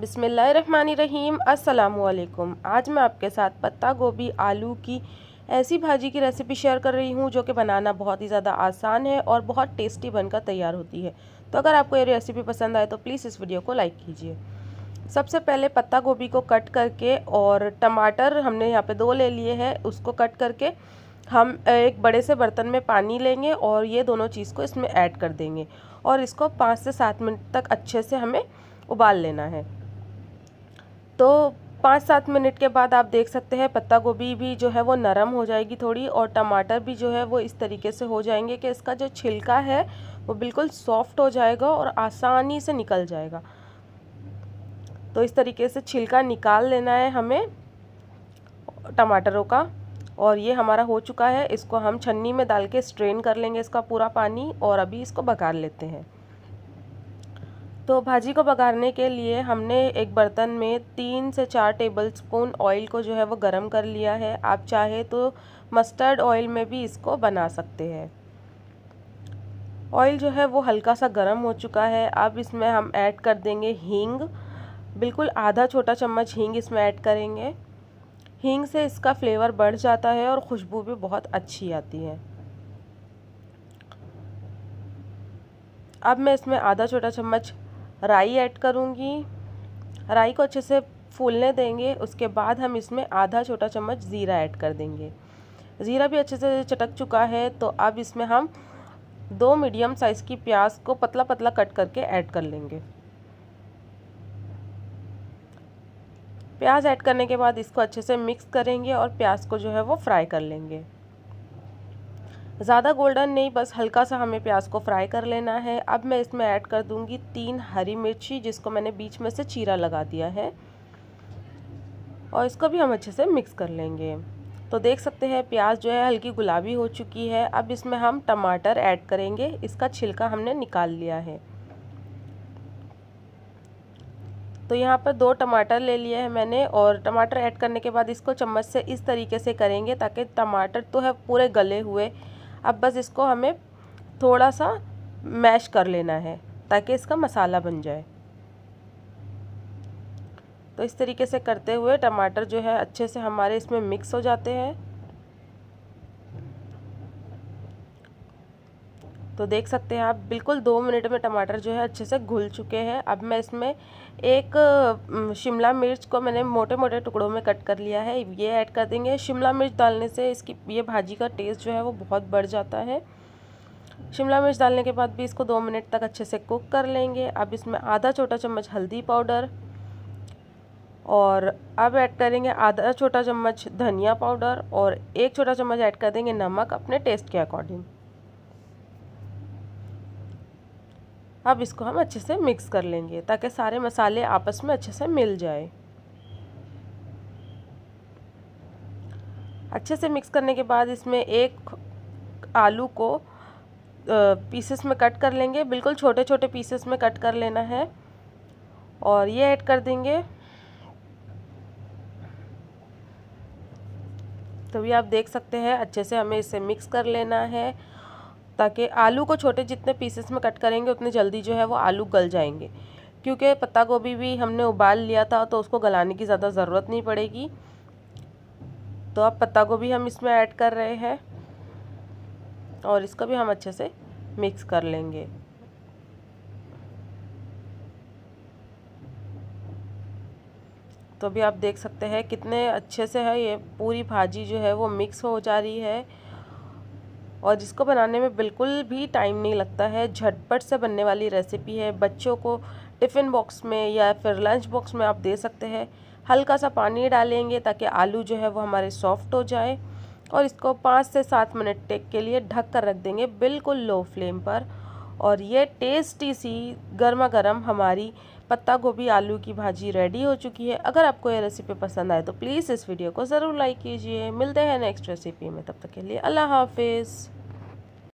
बिसमीम असलकुम आज मैं आपके साथ पत्ता गोभी आलू की ऐसी भाजी की रेसिपी शेयर कर रही हूँ जो कि बनाना बहुत ही ज़्यादा आसान है और बहुत टेस्टी बनकर तैयार होती है तो अगर आपको ये रेसिपी पसंद आए तो प्लीज़ इस वीडियो को लाइक कीजिए सबसे पहले पत्ता गोभी को कट करके और टमाटर हमने यहाँ पे दो ले लिए हैं उसको कट करके हम एक बड़े से बर्तन में पानी लेंगे और ये दोनों चीज़ को इसमें ऐड कर देंगे और इसको पाँच से सात मिनट तक अच्छे से हमें उबाल लेना है तो पाँच सात मिनट के बाद आप देख सकते हैं पत्ता गोभी भी जो है वो नरम हो जाएगी थोड़ी और टमाटर भी जो है वो इस तरीके से हो जाएंगे कि इसका जो छिलका है वो बिल्कुल सॉफ्ट हो जाएगा और आसानी से निकल जाएगा तो इस तरीके से छिलका निकाल लेना है हमें टमाटरों का और ये हमारा हो चुका है इसको हम छन्नी में डाल के स्ट्रेन कर लेंगे इसका पूरा पानी और अभी इसको बघार लेते हैं तो भाजी को पकाने के लिए हमने एक बर्तन में तीन से चार टेबल स्पून ऑयल को जो है वो गर्म कर लिया है आप चाहे तो मस्टर्ड ऑयल में भी इसको बना सकते हैं ऑयल जो है वो हल्का सा गर्म हो चुका है अब इसमें हम ऐड कर देंगे हींग बिल्कुल आधा छोटा चम्मच हींग इसमें ऐड करेंगे हींग से इसका फ्लेवर बढ़ जाता है और खुशबू भी बहुत अच्छी आती है अब मैं इसमें आधा छोटा चम्मच राई ऐड करूँगी राई को अच्छे से फूलने देंगे उसके बाद हम इसमें आधा छोटा चम्मच ज़ीरा ऐड कर देंगे ज़ीरा भी अच्छे से चटक चुका है तो अब इसमें हम दो मीडियम साइज़ की प्याज को पतला पतला कट करके ऐड कर लेंगे प्याज ऐड करने के बाद इसको अच्छे से मिक्स करेंगे और प्याज को जो है वो फ्राई कर लेंगे ज़्यादा गोल्डन नहीं बस हल्का सा हमें प्याज को फ्राई कर लेना है अब मैं इसमें ऐड कर दूंगी तीन हरी मिर्ची जिसको मैंने बीच में से चीरा लगा दिया है और इसको भी हम अच्छे से मिक्स कर लेंगे तो देख सकते हैं प्याज जो है हल्की गुलाबी हो चुकी है अब इसमें हम टमाटर ऐड करेंगे इसका छिलका हमने निकाल लिया है तो यहाँ पर दो टमाटर ले लिए हैं मैंने और टमाटर ऐड करने के बाद इसको चम्मच से इस तरीके से करेंगे ताकि टमाटर तो है पूरे गले हुए अब बस इसको हमें थोड़ा सा मैश कर लेना है ताकि इसका मसाला बन जाए तो इस तरीके से करते हुए टमाटर जो है अच्छे से हमारे इसमें मिक्स हो जाते हैं तो देख सकते हैं आप बिल्कुल दो मिनट में टमाटर जो है अच्छे से घुल चुके हैं अब मैं इसमें एक शिमला मिर्च को मैंने मोटे मोटे टुकड़ों में कट कर लिया है ये ऐड कर देंगे शिमला मिर्च डालने से इसकी ये भाजी का टेस्ट जो है वो बहुत बढ़ जाता है शिमला मिर्च डालने के बाद भी इसको दो मिनट तक अच्छे से कुक कर लेंगे अब इसमें आधा छोटा चम्मच हल्दी पाउडर और अब ऐड करेंगे आधा छोटा चम्मच धनिया पाउडर और एक छोटा चम्मच ऐड कर देंगे नमक अपने टेस्ट के अकॉर्डिंग अब इसको हम अच्छे से मिक्स कर लेंगे ताकि सारे मसाले आपस में अच्छे से मिल जाए अच्छे से मिक्स करने के बाद इसमें एक आलू को पीसेस में कट कर लेंगे बिल्कुल छोटे छोटे पीसेस में कट कर लेना है और ये ऐड कर देंगे तो भी आप देख सकते हैं अच्छे से हमें इसे मिक्स कर लेना है ताकि आलू को छोटे जितने पीसेस में कट करेंगे उतने जल्दी जो है वो आलू गल जाएंगे क्योंकि पत्ता गोभी भी हमने उबाल लिया था तो उसको गलाने की ज़्यादा ज़रूरत नहीं पड़ेगी तो अब पत्ता गोभी हम इसमें ऐड कर रहे हैं और इसको भी हम अच्छे से मिक्स कर लेंगे तो अभी आप देख सकते हैं कितने अच्छे से है ये पूरी भाजी जो है वो मिक्स हो जा रही है और जिसको बनाने में बिल्कुल भी टाइम नहीं लगता है झटपट से बनने वाली रेसिपी है बच्चों को टिफ़िन बॉक्स में या फिर लंच बॉक्स में आप दे सकते हैं हल्का सा पानी डालेंगे ताकि आलू जो है वो हमारे सॉफ्ट हो जाए और इसको पाँच से सात मिनट टेक के लिए ढक कर रख देंगे बिल्कुल लो फ्लेम पर और ये टेस्टी सी गर्मा गर्म हमारी पत्ता गोभी आलू की भाजी रेडी हो चुकी है अगर आपको ये रेसिपी पसंद आए तो प्लीज़ इस वीडियो को ज़रूर लाइक कीजिए मिलते हैं नेक्स्ट रेसिपी में तब तक के लिए अल्लाह हाफिज़